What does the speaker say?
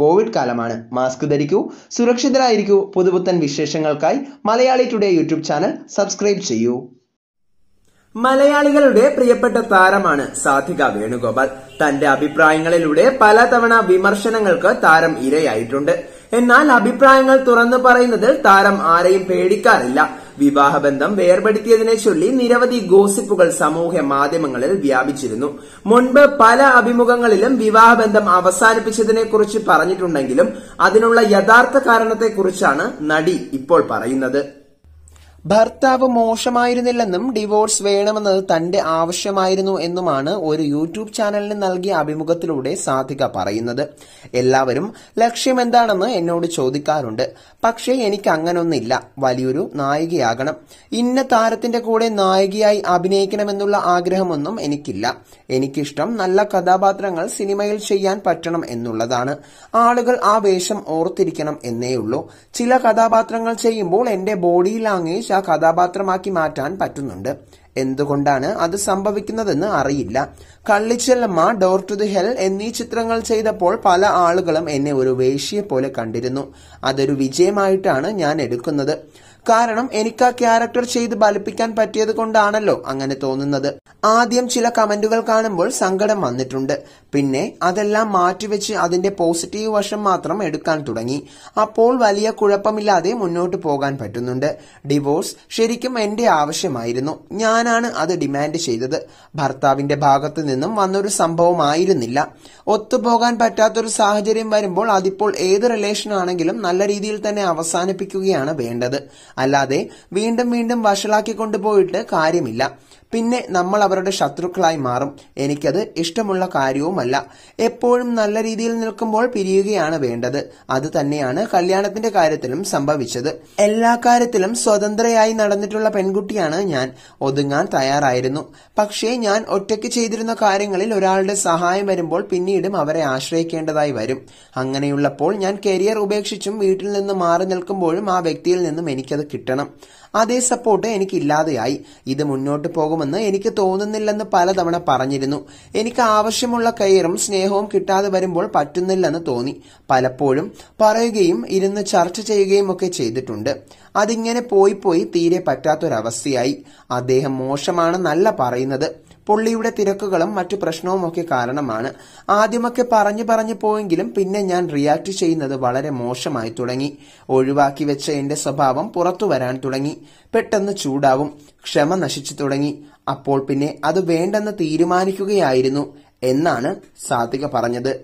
Covid കാലമാണ് mask ധരിക്കൂ സുരക്ഷിതരായിരിക്കൂ പുതുപുത്തൻ വിശേഷങ്ങൾക്കായി Malayali today YouTube channel subscribe ചെയ്യൂ മലയാളികളുടെ പ്രിയപ്പെട്ട താരമാണ് സാധിക വേണുഗോപാൽ തന്റെ അഭിപ്രായങ്ങളിലൂടെ പലതവണ വിമർശനങ്ങൾക്ക് താരം ഇരയായിട്ടുണ്ട് എന്നാൽ അഭിപ്രായങ്ങൾ തുറന്നു പറയുന്നതിൽ താരം ആരെയും പേടിക്കാറില്ല വിവാഹബന്ധം വേർപെടുത്തിയതിനെ ചൊല്ലി നിരവധി ഗോസിപ്പുകൾ സമൂഹ മാധ്യമങ്ങളിൽ വ്യാപിച്ചിരുന്നു മുൻപ് പല അഭിമുഖങ്ങളിലും വിവാഹബന്ധം അവസാനിപ്പിച്ചതിനെ കുറിച്ച് പറഞ്ഞിട്ടുണ്ടെങ്കിലും അതിനുള്ള യഥാർത്ഥ കാരണത്തെക്കുറിച്ചാണ് നടി ഇപ്പോൾ പറയുന്നത് ഭർത്താവ് മോശമായിരുന്നില്ലെന്നും ഡിവോഴ്സ് വേണമെന്നത് തന്റെ ആവശ്യമായിരുന്നു എന്നുമാണ് ഒരു യൂട്യൂബ് ചാനലിന് നൽകിയ അഭിമുഖത്തിലൂടെ സാധിക പറയുന്നത് എല്ലാവരും ലക്ഷ്യം എന്താണെന്ന് എന്നോട് ചോദിക്കാറുണ്ട് പക്ഷേ എനിക്ക് അങ്ങനൊന്നില്ല വലിയൊരു നായികയാകണം ഇന്ന താരത്തിന്റെ കൂടെ നായികയായി അഭിനയിക്കണമെന്നുള്ള ആഗ്രഹമൊന്നും എനിക്കില്ല എനിക്കിഷ്ടം നല്ല കഥാപാത്രങ്ങൾ സിനിമയിൽ ചെയ്യാൻ പറ്റണം എന്നുള്ളതാണ് ആളുകൾ ആ വേഷം ഓർത്തിരിക്കണം എന്നേയുള്ളൂ ചില കഥാപാത്രങ്ങൾ ചെയ്യുമ്പോൾ എന്റെ ബോഡി ലാംഗ്വേജ് ആ കഥാപാത്രമാക്കി മാറ്റാൻ പറ്റുന്നുണ്ട് എന്തുകൊണ്ടാണ് അത് സംഭവിക്കുന്നതെന്ന് അറിയില്ല Kallichellamma door to the hell എന്നീ ചിത്രങ്ങൾ ചെയ്തപ്പോൾ പല ആളുകളും എന്നെ ഒരു വേശ്യെ പോലെ കണ്ടിരുന്നു അതൊരു വിജയമായിട്ടാണ് ഞാൻ എടുക്കുന്നത് കാരണം എനിക്ക് ആ ക്യാരക്ടർ ചെയ്ത് ബലിപ്പിക്കാൻ പറ്റിയത് കൊണ്ടാണല്ലോ അങ്ങനെ തോന്നുന്നത് ആദ്യം ചില കമന്റുകൾ കാണുമ്പോൾ സങ്കടം വന്നിട്ടുണ്ട് പിന്നെ അതെല്ലാം മാറ്റിവെച്ച് അതിന്റെ പോസിറ്റീവ് വശം മാത്രം എടുക്കാൻ തുടങ്ങി അപ്പോൾ വലിയ കുഴപ്പമില്ലാതെ മുന്നോട്ട് പോകാൻ പറ്റുന്നുണ്ട് ഡിവോഴ്സ് ശരിക്കും എന്റെ ആവശ്യമായിരുന്നു ഞാനാണ് അത് ഡിമാൻഡ് ചെയ്തത് ഭർത്താവിന്റെ ഭാഗത്തു നിന്നും വന്നൊരു സംഭവമായിരുന്നില്ല ഒത്തുപോകാൻ പറ്റാത്തൊരു സാഹചര്യം വരുമ്പോൾ അതിപ്പോൾ ഏത് റിലേഷൻ ആണെങ്കിലും നല്ല രീതിയിൽ തന്നെ അവസാനിപ്പിക്കുകയാണ് വേണ്ടത് അല്ലാതെ വീണ്ടും വീണ്ടും വഷളാക്കി കൊണ്ടുപോയിട്ട് കാര്യമില്ല പിന്നെ നമ്മൾ അവരുടെ ശത്രുക്കളായി മാറും എനിക്കത് ഇഷ്ടമുള്ള കാര്യവുമല്ല എപ്പോഴും നല്ല രീതിയിൽ നിൽക്കുമ്പോൾ പിരിയുകയാണ് വേണ്ടത് അത് തന്നെയാണ് കല്യാണത്തിന്റെ കാര്യത്തിലും സംഭവിച്ചത് എല്ലാ കാര്യത്തിലും സ്വതന്ത്രയായി നടന്നിട്ടുള്ള പെൺകുട്ടിയാണ് ഞാൻ ഒതുങ്ങാൻ തയ്യാറായിരുന്നു പക്ഷേ ഞാൻ ഒറ്റയ്ക്ക് ചെയ്തിരുന്ന കാര്യങ്ങളിൽ ഒരാളുടെ സഹായം വരുമ്പോൾ പിന്നീടും അവരെ ആശ്രയിക്കേണ്ടതായി വരും അങ്ങനെയുള്ളപ്പോൾ ഞാൻ കരിയർ ഉപേക്ഷിച്ചും വീട്ടിൽ നിന്ന് മാറി നിൽക്കുമ്പോഴും ആ വ്യക്തിയിൽ നിന്നും എനിക്കത് കിട്ടണം അതേ സപ്പോർട്ട് എനിക്കില്ലാതെയായി ഇത് മുന്നോട്ട് പോകുമെന്ന് എനിക്ക് തോന്നുന്നില്ലെന്ന് പലതവണ പറഞ്ഞിരുന്നു എനിക്ക് ആവശ്യമുള്ള കെയറും സ്നേഹവും കിട്ടാതെ വരുമ്പോൾ പറ്റുന്നില്ലെന്ന് തോന്നി പലപ്പോഴും പറയുകയും ഇരുന്ന് ചർച്ച ചെയ്യുകയും ഒക്കെ ചെയ്തിട്ടുണ്ട് അതിങ്ങനെ പോയി പോയി തീരെ പറ്റാത്തൊരവസ്ഥയായി അദ്ദേഹം മോശമാണെന്നല്ല പറയുന്നത് പുള്ളിയുടെ തിരക്കുകളും മറ്റു പ്രശ്നവുമൊക്കെ കാരണമാണ് ആദ്യമൊക്കെ പറഞ്ഞു പറഞ്ഞു പോയെങ്കിലും പിന്നെ ഞാൻ റിയാക്ട് ചെയ്യുന്നത് വളരെ മോശമായി തുടങ്ങി ഒഴിവാക്കി വെച്ച എന്റെ സ്വഭാവം പുറത്തു വരാൻ തുടങ്ങി പെട്ടെന്ന് ചൂടാവും ക്ഷമ നശിച്ചു തുടങ്ങി അപ്പോൾ പിന്നെ അത് വേണ്ടെന്ന് തീരുമാനിക്കുകയായിരുന്നു എന്നാണ് സാത്വിക പറഞ്ഞത്